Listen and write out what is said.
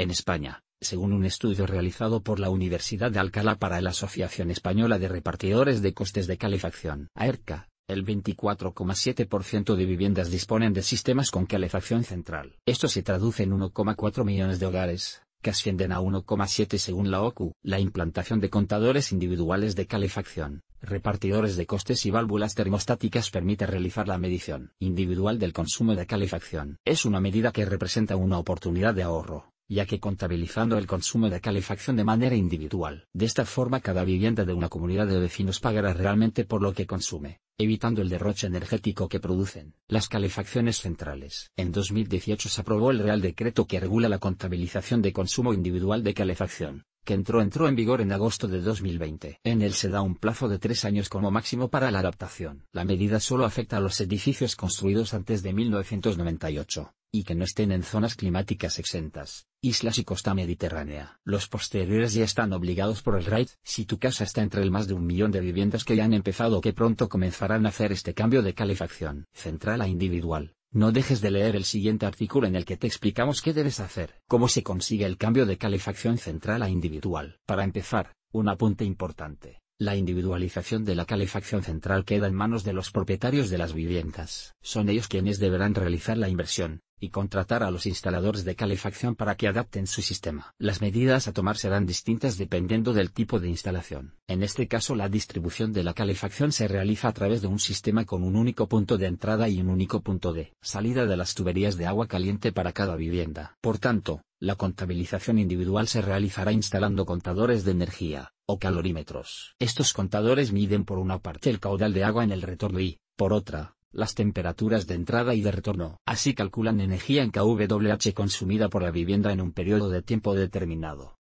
En España, según un estudio realizado por la Universidad de Alcalá para la Asociación Española de Repartidores de Costes de Calefacción, AERCA, el 24,7% de viviendas disponen de sistemas con calefacción central. Esto se traduce en 1,4 millones de hogares, que ascienden a 1,7 según la OCU. La implantación de contadores individuales de calefacción, repartidores de costes y válvulas termostáticas permite realizar la medición individual del consumo de calefacción. Es una medida que representa una oportunidad de ahorro ya que contabilizando el consumo de calefacción de manera individual. De esta forma cada vivienda de una comunidad de vecinos pagará realmente por lo que consume, evitando el derroche energético que producen las calefacciones centrales. En 2018 se aprobó el Real Decreto que regula la contabilización de consumo individual de calefacción, que entró, en vigor en agosto de 2020. En él se da un plazo de tres años como máximo para la adaptación. La medida solo afecta a los edificios construidos antes de 1998 y que no estén en zonas climáticas exentas, islas y costa mediterránea. Los posteriores ya están obligados por el RAID. Si tu casa está entre el más de un millón de viviendas que ya han empezado o que pronto comenzarán a hacer este cambio de calefacción central a individual, no dejes de leer el siguiente artículo en el que te explicamos qué debes hacer, cómo se consigue el cambio de calefacción central a individual. Para empezar, un apunte importante. La individualización de la calefacción central queda en manos de los propietarios de las viviendas. Son ellos quienes deberán realizar la inversión, y contratar a los instaladores de calefacción para que adapten su sistema. Las medidas a tomar serán distintas dependiendo del tipo de instalación. En este caso la distribución de la calefacción se realiza a través de un sistema con un único punto de entrada y un único punto de salida de las tuberías de agua caliente para cada vivienda. Por tanto, la contabilización individual se realizará instalando contadores de energía, o calorímetros. Estos contadores miden por una parte el caudal de agua en el retorno y, por otra, las temperaturas de entrada y de retorno. Así calculan energía en kWh consumida por la vivienda en un periodo de tiempo determinado.